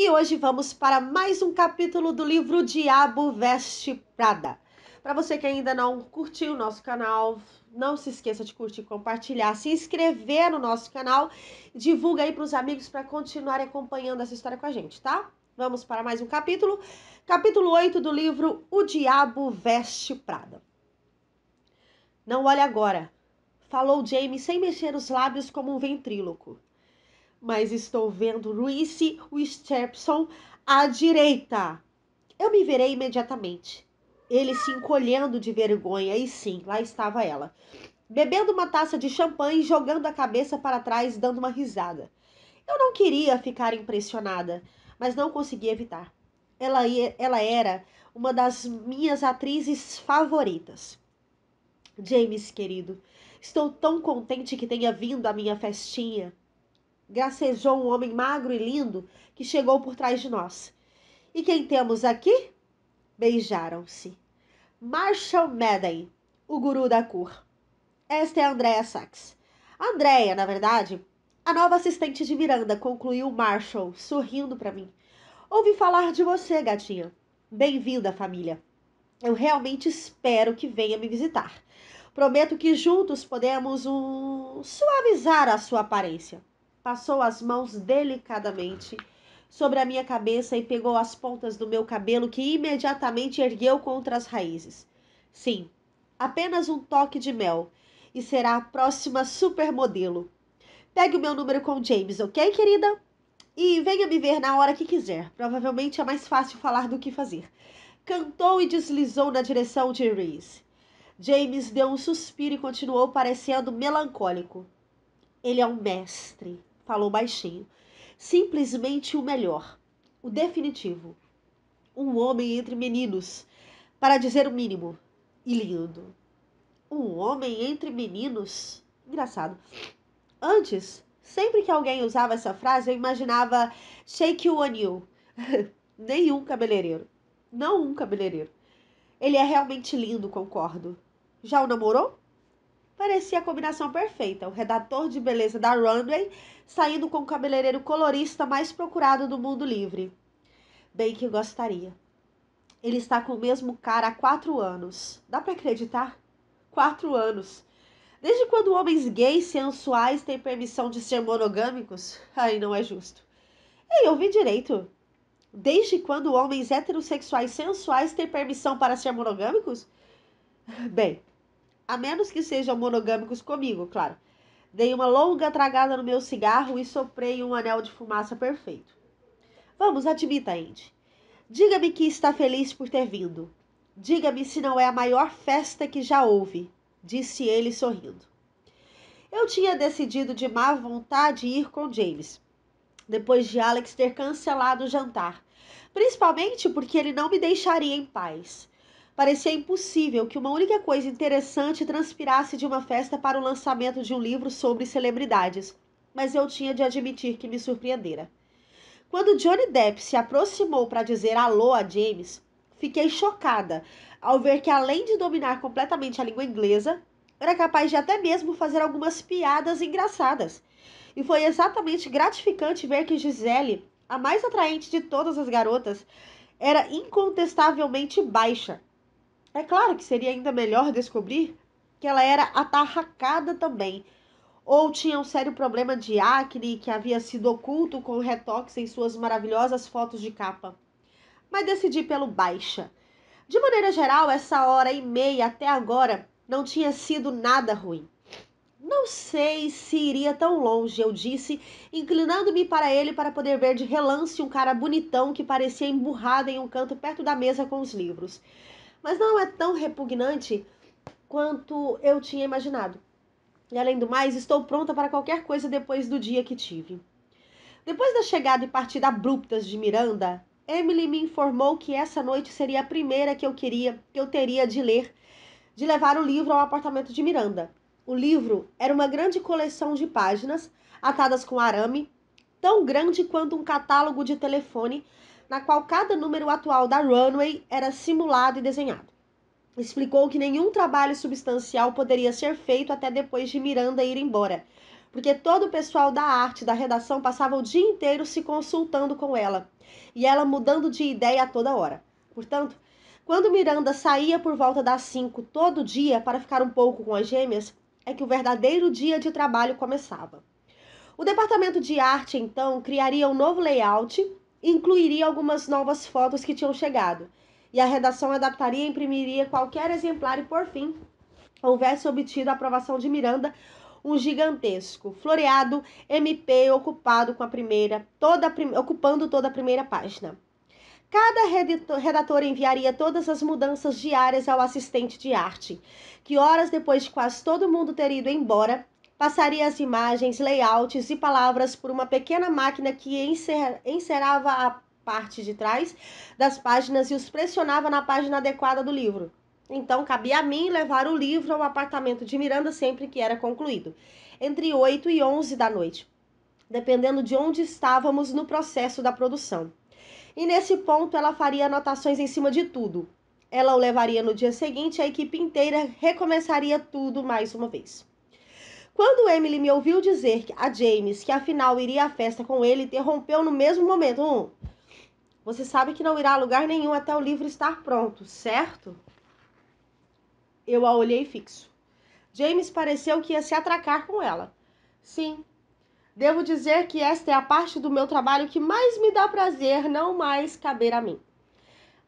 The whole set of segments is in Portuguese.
E hoje vamos para mais um capítulo do livro Diabo Veste Prada. Para você que ainda não curtiu o nosso canal, não se esqueça de curtir, compartilhar, se inscrever no nosso canal, divulga aí para os amigos para continuar acompanhando essa história com a gente, tá? Vamos para mais um capítulo, capítulo 8 do livro O Diabo Veste Prada. Não olhe agora, falou Jamie sem mexer os lábios como um ventríloco mas estou vendo Reese Witherspoon à direita. Eu me virei imediatamente. Ele se encolhendo de vergonha, e sim, lá estava ela, bebendo uma taça de champanhe, jogando a cabeça para trás, dando uma risada. Eu não queria ficar impressionada, mas não conseguia evitar. Ela, ela era uma das minhas atrizes favoritas. James, querido, estou tão contente que tenha vindo à minha festinha gracejou um homem magro e lindo que chegou por trás de nós. E quem temos aqui? Beijaram-se. Marshall Madden, o guru da cor. Esta é a Andrea Sachs. Andrea, na verdade, a nova assistente de Miranda, concluiu Marshall, sorrindo para mim. Ouvi falar de você, gatinha. Bem-vinda, família. Eu realmente espero que venha me visitar. Prometo que juntos podemos um... suavizar a sua aparência passou as mãos delicadamente sobre a minha cabeça e pegou as pontas do meu cabelo, que imediatamente ergueu contra as raízes. Sim, apenas um toque de mel, e será a próxima supermodelo. Pegue o meu número com James, ok, querida? E venha me ver na hora que quiser. Provavelmente é mais fácil falar do que fazer. Cantou e deslizou na direção de Reese. James deu um suspiro e continuou parecendo melancólico. Ele é um mestre falou baixinho. Simplesmente o melhor, o definitivo. Um homem entre meninos, para dizer o mínimo, e lindo. Um homem entre meninos? Engraçado. Antes, sempre que alguém usava essa frase, eu imaginava Shake Anil, Nenhum cabeleireiro. Não um cabeleireiro. Ele é realmente lindo, concordo. Já o namorou? Parecia a combinação perfeita. O redator de beleza da Runway saindo com o cabeleireiro colorista mais procurado do mundo livre. Bem que gostaria. Ele está com o mesmo cara há quatro anos. Dá para acreditar? Quatro anos. Desde quando homens gays sensuais têm permissão de ser monogâmicos? Aí não é justo. Ei, ouvi direito. Desde quando homens heterossexuais sensuais têm permissão para ser monogâmicos? Bem, a menos que sejam monogâmicos comigo, claro. Dei uma longa tragada no meu cigarro e soprei um anel de fumaça perfeito. Vamos, admita, Andy. Diga-me que está feliz por ter vindo. Diga-me se não é a maior festa que já houve, disse ele sorrindo. Eu tinha decidido de má vontade ir com James, depois de Alex ter cancelado o jantar, principalmente porque ele não me deixaria em paz. Parecia impossível que uma única coisa interessante transpirasse de uma festa para o lançamento de um livro sobre celebridades, mas eu tinha de admitir que me surpreendera. Quando Johnny Depp se aproximou para dizer alô a James, fiquei chocada ao ver que, além de dominar completamente a língua inglesa, era capaz de até mesmo fazer algumas piadas engraçadas. E foi exatamente gratificante ver que Gisele, a mais atraente de todas as garotas, era incontestavelmente baixa é claro que seria ainda melhor descobrir que ela era atarracada também, ou tinha um sério problema de acne que havia sido oculto com retox em suas maravilhosas fotos de capa. Mas decidi pelo baixa. De maneira geral, essa hora e meia até agora não tinha sido nada ruim. Não sei se iria tão longe, eu disse, inclinando-me para ele para poder ver de relance um cara bonitão que parecia emburrado em um canto perto da mesa com os livros mas não é tão repugnante quanto eu tinha imaginado. E além do mais, estou pronta para qualquer coisa depois do dia que tive. Depois da chegada e partida abruptas de Miranda, Emily me informou que essa noite seria a primeira que eu queria, que eu teria de ler, de levar o livro ao apartamento de Miranda. O livro era uma grande coleção de páginas atadas com arame, tão grande quanto um catálogo de telefone na qual cada número atual da runway era simulado e desenhado. Explicou que nenhum trabalho substancial poderia ser feito até depois de Miranda ir embora, porque todo o pessoal da arte da redação passava o dia inteiro se consultando com ela e ela mudando de ideia a toda hora. Portanto, quando Miranda saía por volta das 5 todo dia para ficar um pouco com as gêmeas, é que o verdadeiro dia de trabalho começava. O departamento de arte então criaria um novo layout incluiria algumas novas fotos que tinham chegado. E a redação adaptaria e imprimiria qualquer exemplar e, por fim, houvesse obtido a aprovação de Miranda, um gigantesco, floreado MP ocupado com a primeira, toda a prim ocupando toda a primeira página. Cada redator enviaria todas as mudanças diárias ao assistente de arte, que horas depois de quase todo mundo ter ido embora, passaria as imagens, layouts e palavras por uma pequena máquina que encerava a parte de trás das páginas e os pressionava na página adequada do livro. Então, cabia a mim levar o livro ao apartamento de Miranda sempre que era concluído, entre 8 e 11 da noite, dependendo de onde estávamos no processo da produção. E nesse ponto, ela faria anotações em cima de tudo. Ela o levaria no dia seguinte, e a equipe inteira recomeçaria tudo mais uma vez. Quando Emily me ouviu dizer a James que afinal iria à festa com ele, interrompeu no mesmo momento. Hum, você sabe que não irá a lugar nenhum até o livro estar pronto, certo? Eu a olhei fixo. James pareceu que ia se atracar com ela. Sim. Devo dizer que esta é a parte do meu trabalho que mais me dá prazer, não mais caber a mim.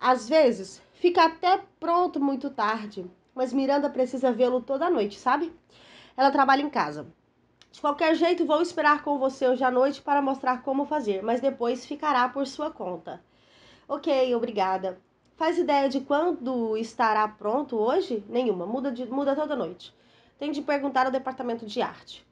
Às vezes, fica até pronto muito tarde, mas Miranda precisa vê-lo toda noite, sabe? Ela trabalha em casa. De qualquer jeito, vou esperar com você hoje à noite para mostrar como fazer, mas depois ficará por sua conta. Ok, obrigada. Faz ideia de quando estará pronto hoje? Nenhuma, muda, de, muda toda noite. Tem de perguntar ao departamento de arte.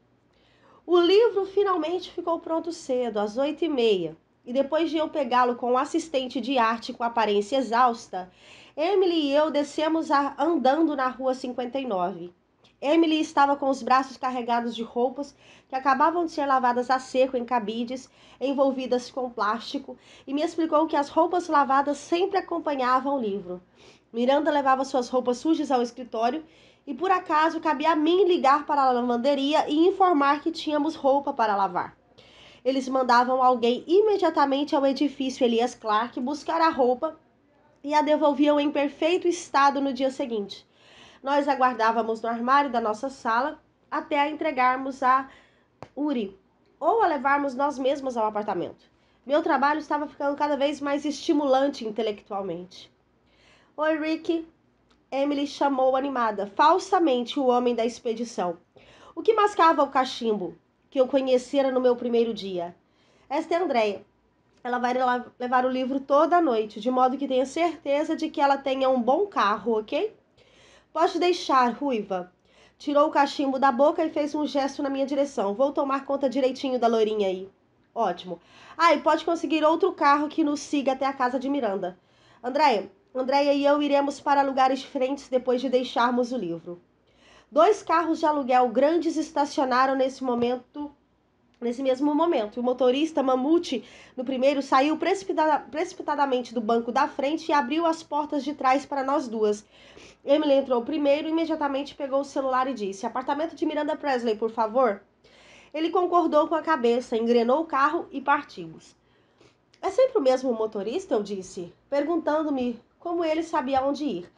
O livro finalmente ficou pronto cedo, às oito e meia. E depois de eu pegá-lo com o um assistente de arte com aparência exausta, Emily e eu descemos a, andando na rua 59. Emily estava com os braços carregados de roupas que acabavam de ser lavadas a seco em cabides envolvidas com plástico e me explicou que as roupas lavadas sempre acompanhavam o livro. Miranda levava suas roupas sujas ao escritório e por acaso cabia a mim ligar para a lavanderia e informar que tínhamos roupa para lavar. Eles mandavam alguém imediatamente ao edifício Elias Clark buscar a roupa e a devolviam em perfeito estado no dia seguinte nós aguardávamos no armário da nossa sala até a entregarmos a Uri ou a levarmos nós mesmos ao apartamento. Meu trabalho estava ficando cada vez mais estimulante intelectualmente. Oi, Rick. Emily chamou animada, falsamente o homem da expedição. O que mascava o cachimbo, que eu conhecera no meu primeiro dia? Esta é Andréia. Ela vai levar o livro toda a noite, de modo que tenha certeza de que ela tenha um bom carro, ok? Pode deixar, ruiva. Tirou o cachimbo da boca e fez um gesto na minha direção. Vou tomar conta direitinho da loirinha aí. Ótimo. Ah, e pode conseguir outro carro que nos siga até a casa de Miranda. Andréia, Andréia e eu iremos para lugares diferentes depois de deixarmos o livro. Dois carros de aluguel grandes estacionaram nesse momento Nesse mesmo momento, o motorista Mamute, no primeiro, saiu precipitadamente do banco da frente e abriu as portas de trás para nós duas. Emily entrou primeiro e imediatamente pegou o celular e disse: Apartamento de Miranda Presley, por favor. Ele concordou com a cabeça, engrenou o carro e partimos. É sempre o mesmo motorista? Eu disse, perguntando-me como ele sabia onde ir.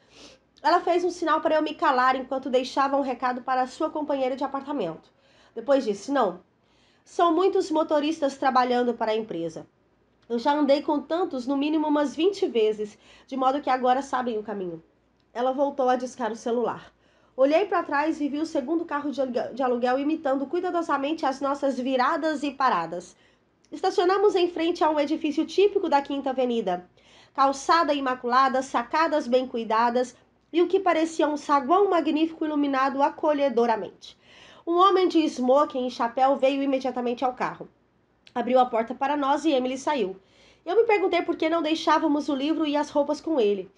Ela fez um sinal para eu me calar enquanto deixava um recado para sua companheira de apartamento. Depois disse: Não, são muitos motoristas trabalhando para a empresa. Eu já andei com tantos, no mínimo umas 20 vezes, de modo que agora sabem o caminho. Ela voltou a discar o celular. Olhei para trás e vi o segundo carro de aluguel imitando cuidadosamente as nossas viradas e paradas. Estacionamos em frente a um edifício típico da Quinta Avenida. Calçada imaculada, sacadas bem cuidadas e o que parecia um saguão magnífico iluminado acolhedoramente. Um homem de smoking e chapéu veio imediatamente ao carro. Abriu a porta para nós e Emily saiu. Eu me perguntei por que não deixávamos o livro e as roupas com ele,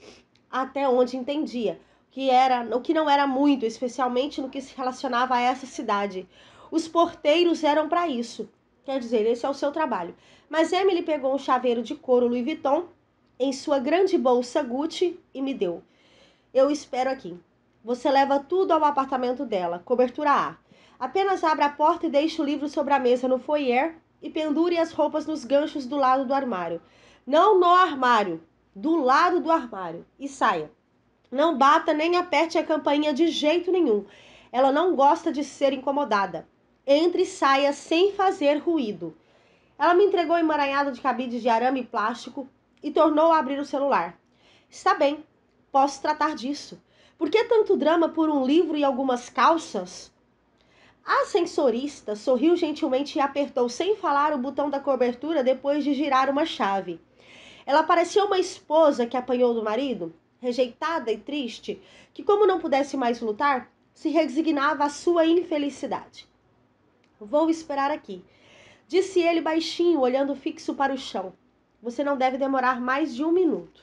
até onde entendia, que era, o que não era muito, especialmente no que se relacionava a essa cidade. Os porteiros eram para isso. Quer dizer, esse é o seu trabalho. Mas Emily pegou um chaveiro de couro Louis Vuitton em sua grande bolsa Gucci e me deu. Eu espero aqui. Você leva tudo ao apartamento dela, cobertura A. Apenas abra a porta e deixe o livro sobre a mesa no foyer e pendure as roupas nos ganchos do lado do armário. Não no armário, do lado do armário e saia. Não bata nem aperte a campainha de jeito nenhum. Ela não gosta de ser incomodada. Entre e saia sem fazer ruído. Ela me entregou emaranhado de cabides de arame e plástico e tornou a abrir o celular. Está bem, posso tratar disso. Por que tanto drama por um livro e algumas calças? A sensorista sorriu gentilmente e apertou sem falar o botão da cobertura depois de girar uma chave. Ela parecia uma esposa que apanhou do marido, rejeitada e triste, que, como não pudesse mais lutar, se resignava à sua infelicidade. Vou esperar aqui, disse ele baixinho, olhando fixo para o chão. Você não deve demorar mais de um minuto.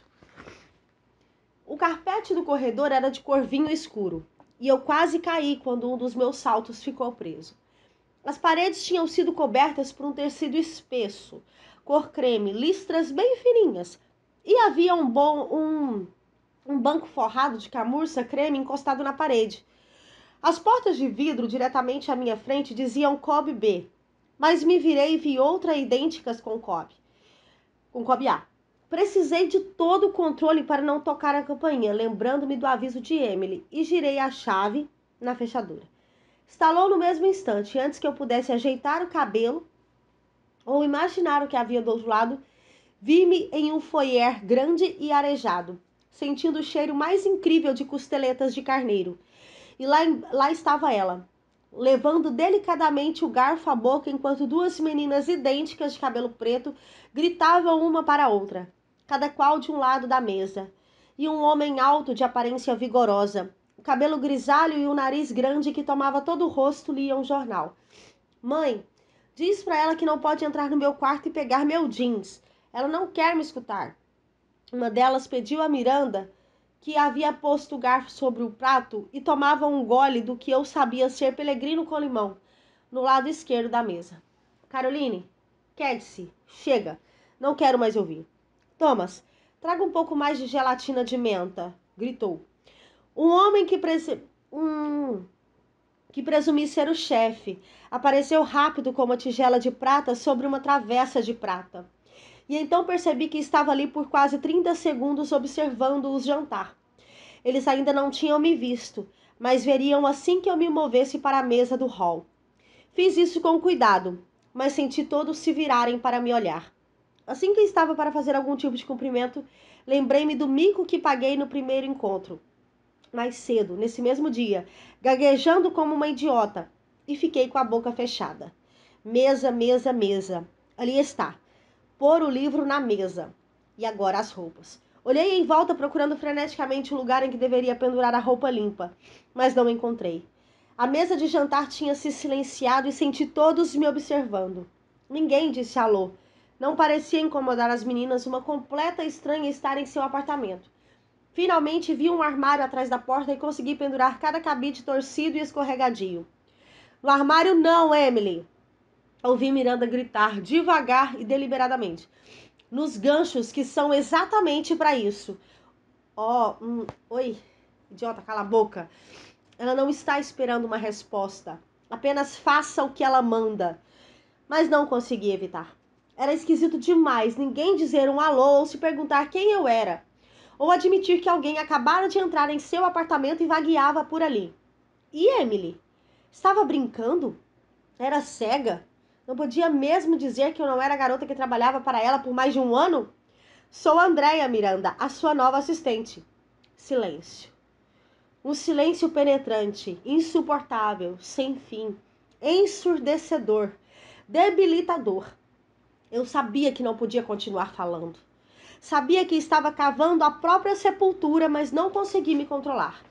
O carpete do corredor era de cor vinho escuro e eu quase caí quando um dos meus saltos ficou preso. As paredes tinham sido cobertas por um tecido espesso, cor creme, listras bem fininhas, e havia um bom um, um banco forrado de camurça creme encostado na parede. As portas de vidro diretamente à minha frente diziam Cobb B, mas me virei e vi outra idênticas com Cobb com Cobb A. Precisei de todo o controle para não tocar a campainha, lembrando-me do aviso de Emily, e girei a chave na fechadura. Estalou no mesmo instante, antes que eu pudesse ajeitar o cabelo ou imaginar o que havia do outro lado, vi-me em um foyer grande e arejado, sentindo o cheiro mais incrível de costeletas de carneiro. E lá, lá estava ela, levando delicadamente o garfo à boca enquanto duas meninas idênticas de cabelo preto gritavam uma para a outra cada qual de um lado da mesa, e um homem alto de aparência vigorosa, o cabelo grisalho e o nariz grande que tomava todo o rosto lia um jornal. Mãe, diz para ela que não pode entrar no meu quarto e pegar meu jeans. Ela não quer me escutar. Uma delas pediu a Miranda que havia posto o garfo sobre o prato e tomava um gole do que eu sabia ser pelegrino com limão, no lado esquerdo da mesa. Caroline, quede-se, chega, não quero mais ouvir. Thomas, traga um pouco mais de gelatina de menta, gritou. Um homem que, prese... um... que presumia ser o chefe apareceu rápido com uma tigela de prata sobre uma travessa de prata. E então percebi que estava ali por quase 30 segundos observando-os jantar. Eles ainda não tinham me visto, mas veriam assim que eu me movesse para a mesa do hall. Fiz isso com cuidado, mas senti todos se virarem para me olhar. Assim que estava para fazer algum tipo de cumprimento, lembrei-me do mico que paguei no primeiro encontro. Mais cedo, nesse mesmo dia, gaguejando como uma idiota, e fiquei com a boca fechada. Mesa, mesa, mesa. Ali está. Pôr o livro na mesa. E agora as roupas. Olhei em volta procurando freneticamente o lugar em que deveria pendurar a roupa limpa, mas não encontrei. A mesa de jantar tinha se silenciado e senti todos me observando. Ninguém disse alô. Não parecia incomodar as meninas uma completa estranha estar em seu apartamento. Finalmente vi um armário atrás da porta e consegui pendurar cada cabide torcido e escorregadio. No armário não, Emily! Ouvi Miranda gritar devagar e deliberadamente. Nos ganchos que são exatamente para isso. Ó, oh, hum, oi, idiota, cala a boca. Ela não está esperando uma resposta. Apenas faça o que ela manda. Mas não consegui evitar. Era esquisito demais ninguém dizer um alô ou se perguntar quem eu era, ou admitir que alguém acabara de entrar em seu apartamento e vagueava por ali. E Emily? Estava brincando? Era cega? Não podia mesmo dizer que eu não era a garota que trabalhava para ela por mais de um ano? Sou Andréia Miranda, a sua nova assistente. Silêncio. Um silêncio penetrante, insuportável, sem fim, ensurdecedor, debilitador. Eu sabia que não podia continuar falando. Sabia que estava cavando a própria sepultura, mas não consegui me controlar.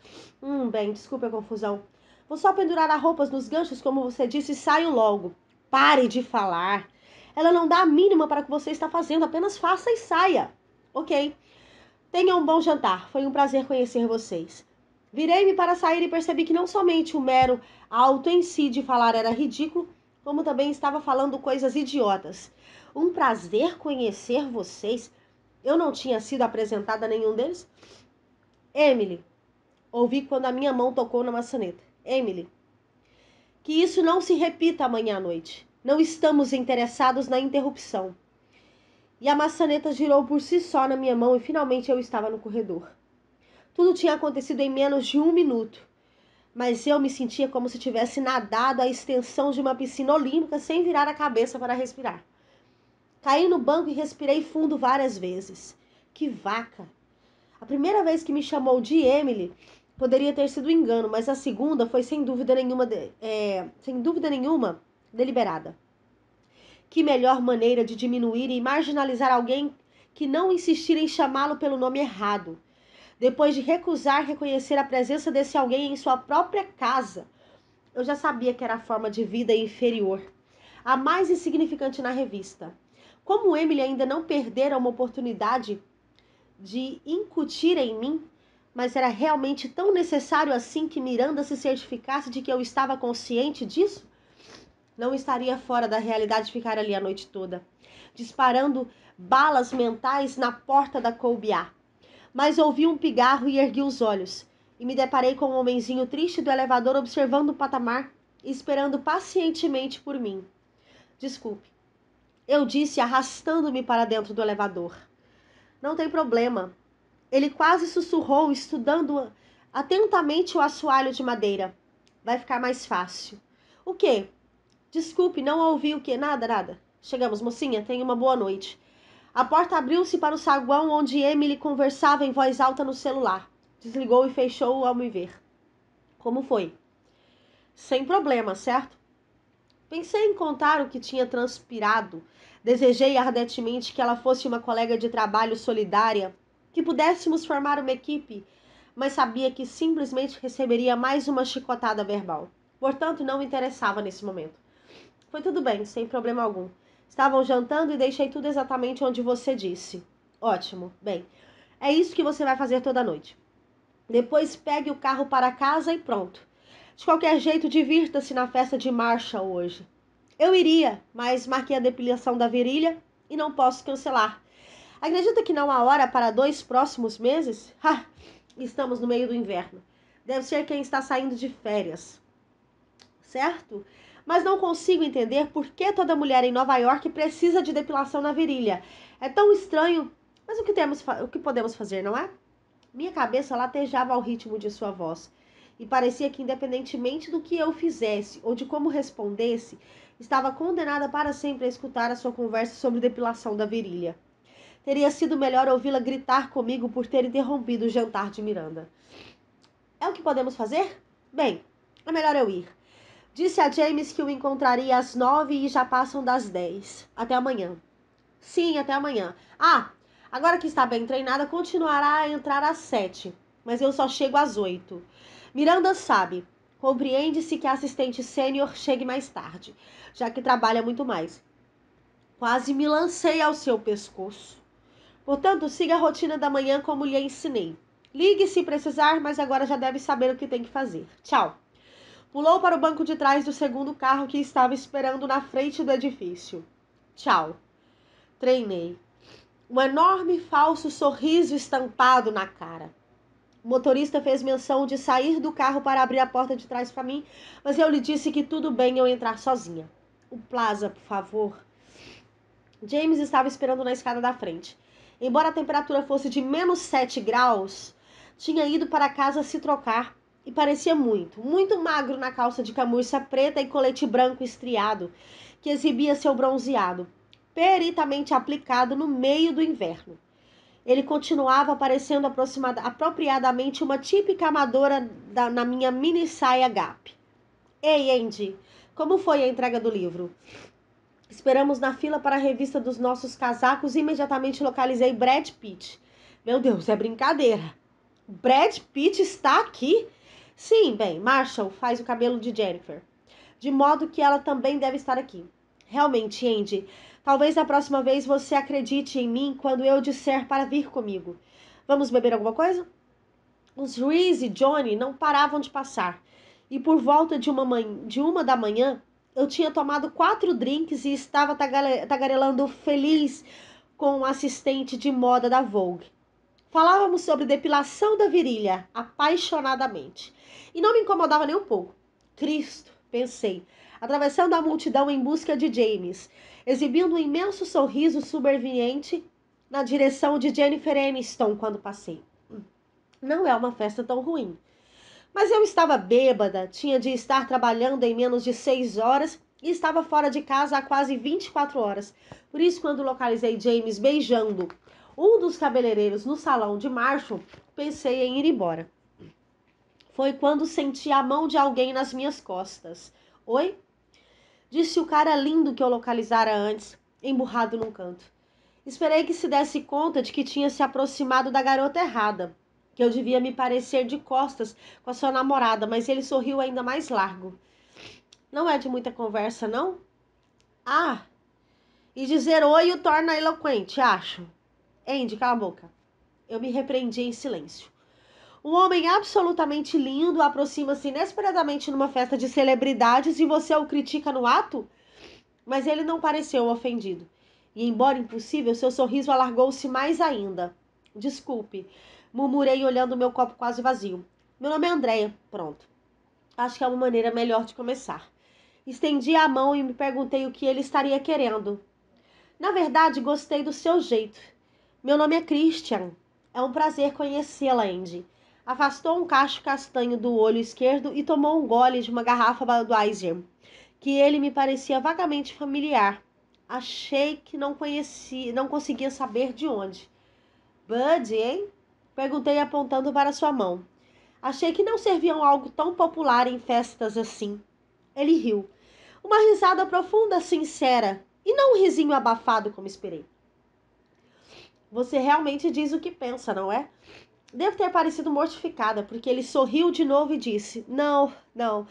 Hum, bem, desculpe a confusão. Vou só pendurar as roupas nos ganchos, como você disse, e saio logo. Pare de falar. Ela não dá a mínima para o que você está fazendo, apenas faça e saia. Ok. Tenha um bom jantar. Foi um prazer conhecer vocês. Virei-me para sair e percebi que não somente o mero alto em si de falar era ridículo, como também estava falando coisas idiotas. Um prazer conhecer vocês. Eu não tinha sido apresentada a nenhum deles. Emily, ouvi quando a minha mão tocou na maçaneta. Emily, que isso não se repita amanhã à noite. Não estamos interessados na interrupção. E a maçaneta girou por si só na minha mão e finalmente eu estava no corredor. Tudo tinha acontecido em menos de um minuto, mas eu me sentia como se tivesse nadado à extensão de uma piscina olímpica sem virar a cabeça para respirar. Caí no banco e respirei fundo várias vezes. Que vaca! A primeira vez que me chamou de Emily poderia ter sido um engano, mas a segunda foi sem dúvida nenhuma, de, é, sem dúvida nenhuma, deliberada. Que melhor maneira de diminuir e marginalizar alguém que não insistir em chamá-lo pelo nome errado. Depois de recusar reconhecer a presença desse alguém em sua própria casa, eu já sabia que era a forma de vida inferior, a mais insignificante na revista. Como Emily ainda não perdera uma oportunidade de incutir em mim, mas era realmente tão necessário assim que Miranda se certificasse de que eu estava consciente disso? Não estaria fora da realidade ficar ali a noite toda, disparando balas mentais na porta da Colbiá. Mas ouvi um pigarro e ergui os olhos, e me deparei com um homenzinho triste do elevador observando o patamar e esperando pacientemente por mim. Desculpe, eu disse, arrastando-me para dentro do elevador. Não tem problema. Ele quase sussurrou, estudando atentamente o assoalho de madeira. Vai ficar mais fácil. O quê? Desculpe, não ouvi o quê? Nada, nada. Chegamos, mocinha, tenha uma boa noite. A porta abriu-se para o saguão onde Emily conversava em voz alta no celular. Desligou e fechou ao me ver. Como foi? Sem problema, certo? Pensei em contar o que tinha transpirado. Desejei ardentemente que ela fosse uma colega de trabalho solidária, que pudéssemos formar uma equipe, mas sabia que simplesmente receberia mais uma chicotada verbal. Portanto, não me interessava nesse momento. Foi tudo bem, sem problema algum. Estavam jantando e deixei tudo exatamente onde você disse. Ótimo. Bem, é isso que você vai fazer toda noite. Depois pegue o carro para casa e pronto. De qualquer jeito, divirta-se na festa de marcha hoje. Eu iria, mas marquei a depilação da virilha e não posso cancelar. Acredita que não há hora para dois próximos meses? Ha! Estamos no meio do inverno. Deve ser quem está saindo de férias. Certo? Mas não consigo entender por que toda mulher em Nova York precisa de depilação na virilha. É tão estranho, mas o que, temos, o que podemos fazer, não é? Minha cabeça latejava ao ritmo de sua voz e parecia que, independentemente do que eu fizesse ou de como respondesse, estava condenada para sempre a escutar a sua conversa sobre depilação da virilha. Teria sido melhor ouvi-la gritar comigo por ter interrompido o jantar de Miranda. É o que podemos fazer? Bem, é melhor eu ir. Disse a James que o encontraria às nove e já passam das dez. Até amanhã. Sim, até amanhã. Ah, agora que está bem treinada, continuará a entrar às sete. Mas eu só chego às oito. Miranda sabe. Compreende-se que a assistente sênior chegue mais tarde, já que trabalha muito mais. Quase me lancei ao seu pescoço. Portanto, siga a rotina da manhã como lhe ensinei. Ligue se precisar, mas agora já deve saber o que tem que fazer. Tchau. Pulou para o banco de trás do segundo carro que estava esperando na frente do edifício. Tchau. Treinei. Um enorme falso sorriso estampado na cara. O motorista fez menção de sair do carro para abrir a porta de trás para mim, mas eu lhe disse que tudo bem eu entrar sozinha. O Plaza, por favor. James estava esperando na escada da frente. Embora a temperatura fosse de menos 7 graus, tinha ido para casa se trocar e parecia muito, muito magro na calça de camurça preta e colete branco estriado, que exibia seu bronzeado, peritamente aplicado no meio do inverno ele continuava aparecendo apropriadamente uma típica amadora da, na minha mini saia Gap. Ei, Andy, como foi a entrega do livro? Esperamos na fila para a revista dos nossos casacos e imediatamente localizei Brad Pitt. Meu Deus, é brincadeira. Brad Pitt está aqui? Sim, bem, Marshall faz o cabelo de Jennifer. De modo que ela também deve estar aqui. Realmente, Andy, talvez na próxima vez você acredite em mim quando eu disser para vir comigo. Vamos beber alguma coisa? Os Reese e Johnny não paravam de passar, e por volta de uma, de uma da manhã eu tinha tomado quatro drinks e estava tagarelando feliz com o um assistente de moda da Vogue. Falávamos sobre depilação da virilha apaixonadamente e não me incomodava nem um pouco. Cristo, pensei, atravessando a multidão em busca de James, exibindo um imenso sorriso superveniente na direção de Jennifer Aniston quando passei. Não é uma festa tão ruim. Mas eu estava bêbada, tinha de estar trabalhando em menos de seis horas e estava fora de casa há quase 24 horas. Por isso, quando localizei James beijando um dos cabeleireiros no salão de Marshall, pensei em ir embora. Foi quando senti a mão de alguém nas minhas costas. Oi? Disse o cara lindo que eu localizara antes, emburrado num canto. Esperei que se desse conta de que tinha se aproximado da garota errada, que eu devia me parecer de costas com a sua namorada, mas ele sorriu ainda mais largo. Não é de muita conversa, não? Ah! E dizer oi o torna eloquente, acho. Andy, cala a boca. Eu me repreendi em silêncio. Um homem absolutamente lindo aproxima-se inesperadamente numa festa de celebridades e você o critica no ato? Mas ele não pareceu ofendido. E, embora impossível, seu sorriso alargou-se mais ainda. Desculpe, murmurei olhando meu copo quase vazio. Meu nome é Andréia. Pronto. Acho que é uma maneira melhor de começar. Estendi a mão e me perguntei o que ele estaria querendo. Na verdade, gostei do seu jeito. Meu nome é Christian. É um prazer conhecê-la, Andy afastou um cacho castanho do olho esquerdo e tomou um gole de uma garrafa Budweiser, que ele me parecia vagamente familiar. Achei que não conhecia, não conseguia saber de onde. Bud, hein? Perguntei apontando para sua mão. Achei que não serviam algo tão popular em festas assim. Ele riu. Uma risada profunda, sincera, e não um risinho abafado como esperei. Você realmente diz o que pensa, não é? Devo ter parecido mortificada, porque ele sorriu de novo e disse: Não, não,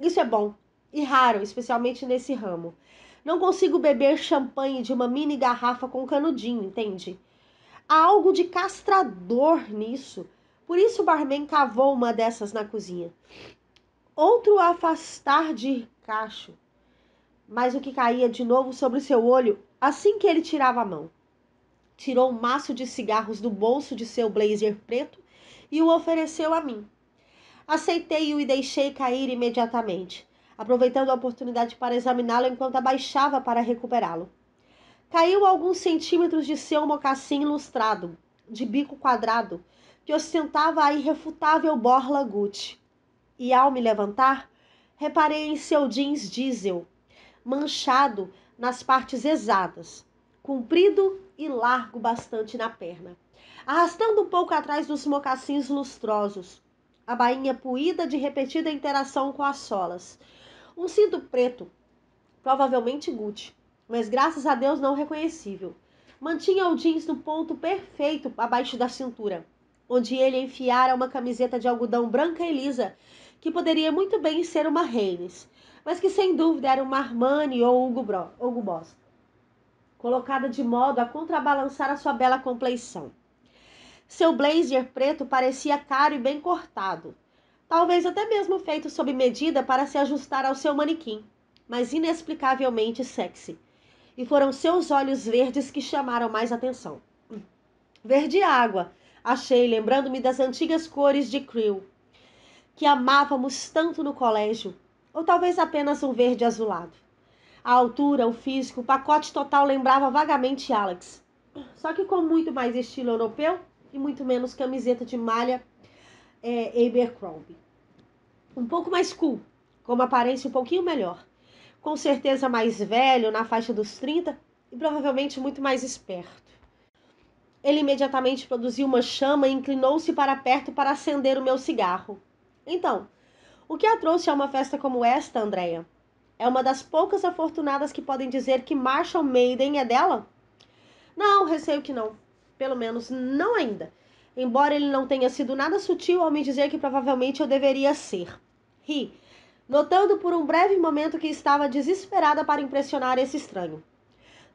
isso é bom e raro, especialmente nesse ramo. Não consigo beber champanhe de uma mini garrafa com canudinho, entende? Há algo de castrador nisso. Por isso o barman cavou uma dessas na cozinha. Outro afastar de cacho, mas o que caía de novo sobre seu olho assim que ele tirava a mão tirou um maço de cigarros do bolso de seu blazer preto e o ofereceu a mim. Aceitei-o e deixei cair imediatamente, aproveitando a oportunidade para examiná-lo enquanto abaixava para recuperá-lo. Caiu alguns centímetros de seu mocassim ilustrado, de bico quadrado, que ostentava a irrefutável borla Gucci. E ao me levantar, reparei em seu jeans diesel, manchado nas partes exatas, comprido e largo bastante na perna, arrastando um pouco atrás dos mocassins lustrosos, a bainha puída de repetida interação com as solas. Um cinto preto, provavelmente Gucci, mas graças a Deus não reconhecível. Mantinha o jeans no ponto perfeito abaixo da cintura, onde ele enfiara uma camiseta de algodão branca e lisa, que poderia muito bem ser uma Reines, mas que sem dúvida era uma Armani ou Hugo, Bro, Hugo Boss colocada de modo a contrabalançar a sua bela compleição. Seu blazer preto parecia caro e bem cortado, talvez até mesmo feito sob medida para se ajustar ao seu manequim, mas inexplicavelmente sexy. E foram seus olhos verdes que chamaram mais atenção. Verde água, achei, lembrando-me das antigas cores de Creel, que amávamos tanto no colégio, ou talvez apenas um verde azulado a altura, o físico, o pacote total lembrava vagamente Alex. Só que com muito mais estilo europeu e muito menos camiseta de malha é, Abercrombie. Um pouco mais cool, com uma aparência um pouquinho melhor. Com certeza mais velho, na faixa dos 30 e provavelmente muito mais esperto. Ele imediatamente produziu uma chama e inclinou-se para perto para acender o meu cigarro. Então, o que a trouxe a uma festa como esta, Andréia? É uma das poucas afortunadas que podem dizer que Marshall Maiden é dela? Não, receio que não. Pelo menos não ainda. Embora ele não tenha sido nada sutil ao me dizer que provavelmente eu deveria ser. Ri, notando por um breve momento que estava desesperada para impressionar esse estranho.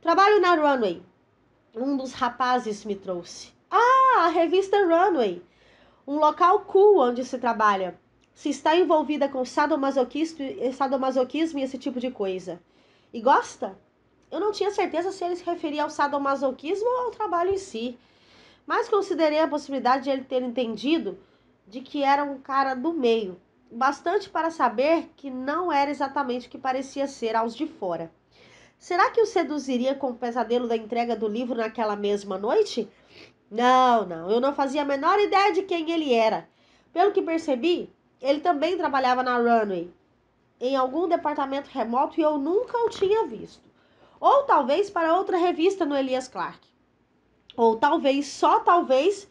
Trabalho na Runway. Um dos rapazes me trouxe. Ah, a revista Runway. Um local cool onde se trabalha se está envolvida com sadomasoquismo, sadomasoquismo e esse tipo de coisa. E gosta? Eu não tinha certeza se ele se referia ao sadomasoquismo ou ao trabalho em si, mas considerei a possibilidade de ele ter entendido de que era um cara do meio, bastante para saber que não era exatamente o que parecia ser aos de fora. Será que o seduziria com o pesadelo da entrega do livro naquela mesma noite? Não, não, eu não fazia a menor ideia de quem ele era. Pelo que percebi, ele também trabalhava na runway, em algum departamento remoto e eu nunca o tinha visto. Ou talvez para outra revista no Elias Clark. Ou talvez, só talvez,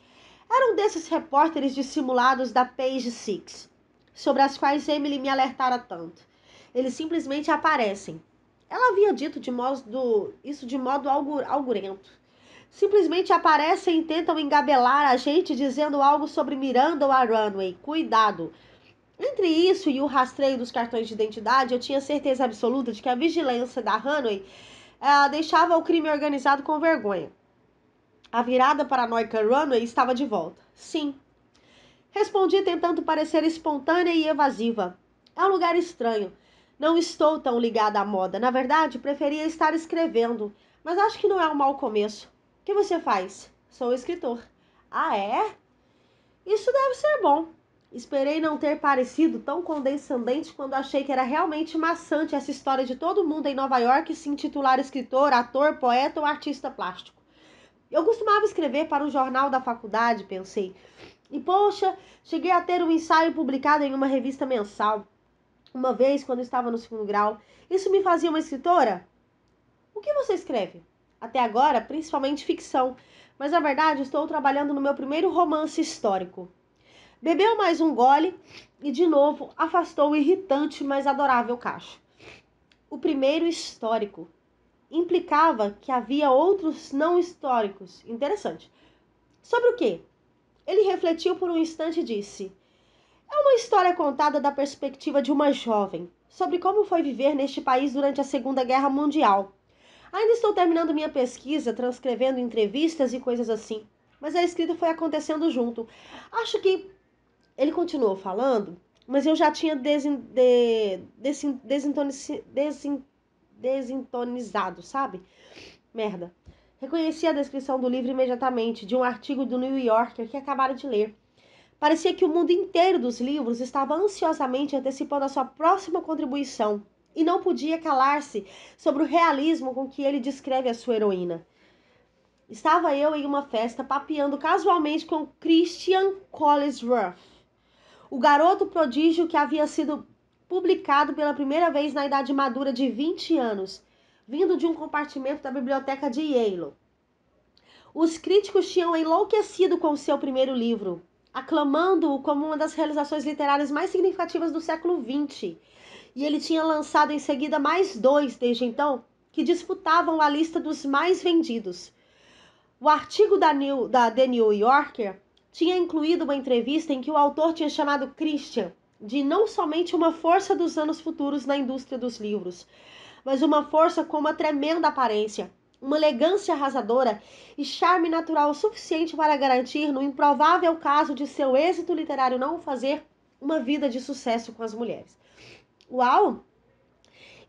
era um desses repórteres dissimulados da Page Six, sobre as quais Emily me alertara tanto. Eles simplesmente aparecem. Ela havia dito de modo, isso de modo augurento. Simplesmente aparecem e tentam engabelar a gente dizendo algo sobre Miranda ou a Runway. Cuidado! Entre isso e o rastreio dos cartões de identidade, eu tinha certeza absoluta de que a vigilância da Hanway eh, deixava o crime organizado com vergonha. A virada paranoica Runway estava de volta. Sim. Respondi tentando parecer espontânea e evasiva. É um lugar estranho. Não estou tão ligada à moda. Na verdade, preferia estar escrevendo. Mas acho que não é um mau começo. O que você faz? Sou escritor. Ah, é? Isso deve ser bom. Esperei não ter parecido tão condescendente quando achei que era realmente maçante essa história de todo mundo em Nova York se intitular escritor, ator, poeta ou artista plástico. Eu costumava escrever para o jornal da faculdade, pensei. E poxa, cheguei a ter um ensaio publicado em uma revista mensal. Uma vez, quando estava no segundo grau, isso me fazia uma escritora? O que você escreve? Até agora, principalmente ficção, mas na verdade estou trabalhando no meu primeiro romance histórico. Bebeu mais um gole e de novo afastou o irritante, mas adorável cacho. O primeiro histórico implicava que havia outros não históricos. Interessante. Sobre o quê? Ele refletiu por um instante e disse: É uma história contada da perspectiva de uma jovem, sobre como foi viver neste país durante a Segunda Guerra Mundial. Ainda estou terminando minha pesquisa, transcrevendo entrevistas e coisas assim, mas a escrita foi acontecendo junto. Acho que ele continuou falando, mas eu já tinha desin, de, desin, desintonici, desin, desintonizado, sabe? Merda. Reconheci a descrição do livro imediatamente, de um artigo do New Yorker que acabara de ler. Parecia que o mundo inteiro dos livros estava ansiosamente antecipando a sua próxima contribuição e não podia calar-se sobre o realismo com que ele descreve a sua heroína. Estava eu em uma festa papeando casualmente com Christian Collinsworth o Garoto Prodígio, que havia sido publicado pela primeira vez na idade madura de 20 anos, vindo de um compartimento da biblioteca de Yale. Os críticos tinham enlouquecido com seu primeiro livro, aclamando-o como uma das realizações literárias mais significativas do século XX. E ele tinha lançado em seguida mais dois desde então, que disputavam a lista dos mais vendidos. O artigo da, New, da The New Yorker tinha incluído uma entrevista em que o autor tinha chamado Christian de não somente uma força dos anos futuros na indústria dos livros, mas uma força com uma tremenda aparência, uma elegância arrasadora e charme natural suficiente para garantir, no improvável caso de seu êxito literário não fazer, uma vida de sucesso com as mulheres. Uau!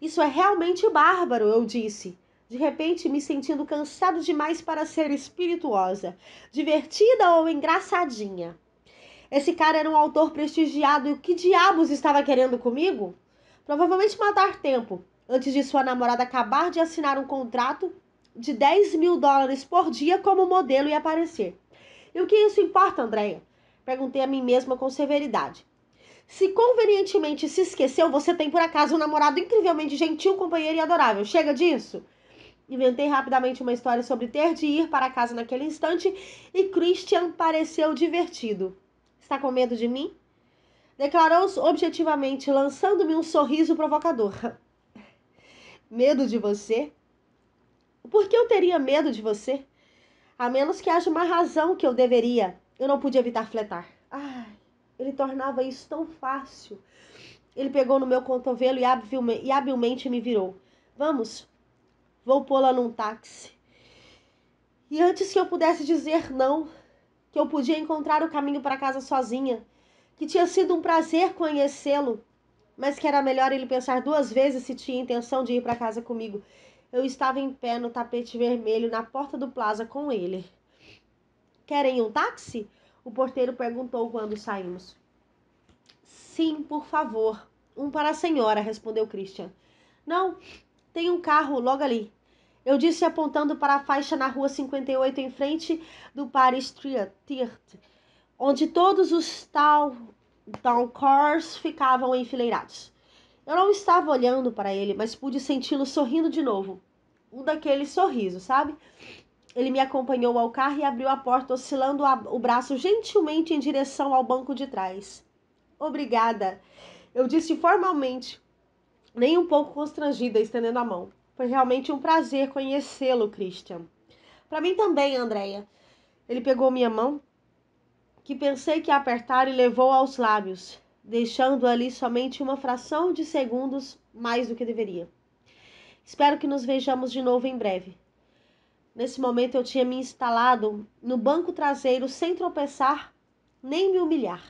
Isso é realmente bárbaro, eu disse de repente me sentindo cansado demais para ser espirituosa, divertida ou engraçadinha. Esse cara era um autor prestigiado e o que diabos estava querendo comigo? Provavelmente matar tempo, antes de sua namorada acabar de assinar um contrato de 10 mil dólares por dia como modelo e aparecer. E o que isso importa, Andréia? Perguntei a mim mesma com severidade. Se convenientemente se esqueceu, você tem por acaso um namorado incrivelmente gentil, companheiro e adorável. Chega disso! Inventei rapidamente uma história sobre ter de ir para casa naquele instante e Christian pareceu divertido. Está com medo de mim? Declarou objetivamente, lançando-me um sorriso provocador. medo de você? Por que eu teria medo de você? A menos que haja uma razão que eu deveria. Eu não pude evitar fletar. Ai, ele tornava isso tão fácil. Ele pegou no meu cotovelo e, habilmente me virou. Vamos, vou pô-la num táxi. E antes que eu pudesse dizer não, que eu podia encontrar o caminho para casa sozinha, que tinha sido um prazer conhecê-lo, mas que era melhor ele pensar duas vezes se tinha intenção de ir para casa comigo. Eu estava em pé no tapete vermelho na porta do plaza com ele. Querem um táxi? O porteiro perguntou quando saímos. Sim, por favor. Um para a senhora, respondeu Christian. Não, tem um carro logo ali. Eu disse apontando para a faixa na rua 58 em frente do Paris Street, onde todos os tal down cars ficavam enfileirados. Eu não estava olhando para ele, mas pude senti-lo sorrindo de novo. Um daqueles sorrisos, sabe? Ele me acompanhou ao carro e abriu a porta, oscilando o braço gentilmente em direção ao banco de trás. Obrigada, eu disse formalmente, nem um pouco constrangida, estendendo a mão. Foi realmente um prazer conhecê-lo, Christian. Para mim também, Andreia. Ele pegou minha mão, que pensei que apertar e levou aos lábios, deixando ali somente uma fração de segundos mais do que deveria. Espero que nos vejamos de novo em breve. Nesse momento eu tinha me instalado no banco traseiro sem tropeçar nem me humilhar.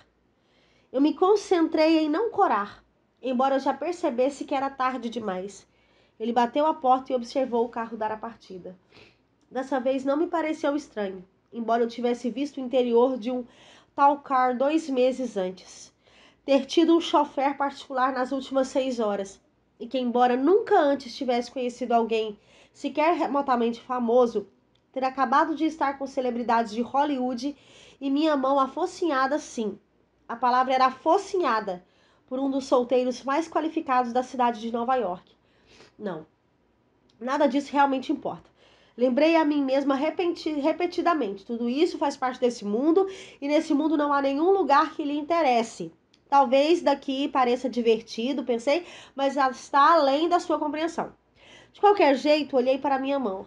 Eu me concentrei em não corar, embora eu já percebesse que era tarde demais. Ele bateu a porta e observou o carro dar a partida. Dessa vez não me pareceu estranho, embora eu tivesse visto o interior de um tal car dois meses antes. Ter tido um chofer particular nas últimas seis horas, e que, embora nunca antes tivesse conhecido alguém, sequer remotamente famoso, ter acabado de estar com celebridades de Hollywood e minha mão afocinhada, sim. A palavra era afocinhada por um dos solteiros mais qualificados da cidade de Nova York. Não. Nada disso realmente importa. Lembrei a mim mesma repeti repetidamente: tudo isso faz parte desse mundo e nesse mundo não há nenhum lugar que lhe interesse. Talvez daqui pareça divertido, pensei, mas está além da sua compreensão. De qualquer jeito, olhei para minha mão,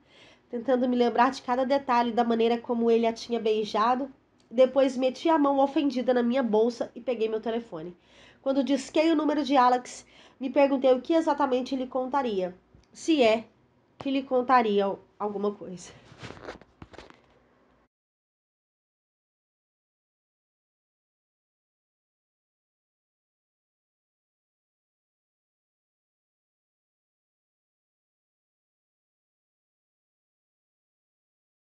tentando me lembrar de cada detalhe da maneira como ele a tinha beijado. Depois meti a mão ofendida na minha bolsa e peguei meu telefone. Quando disquei o número de Alex, me perguntei o que exatamente ele contaria, se é que lhe contaria alguma coisa.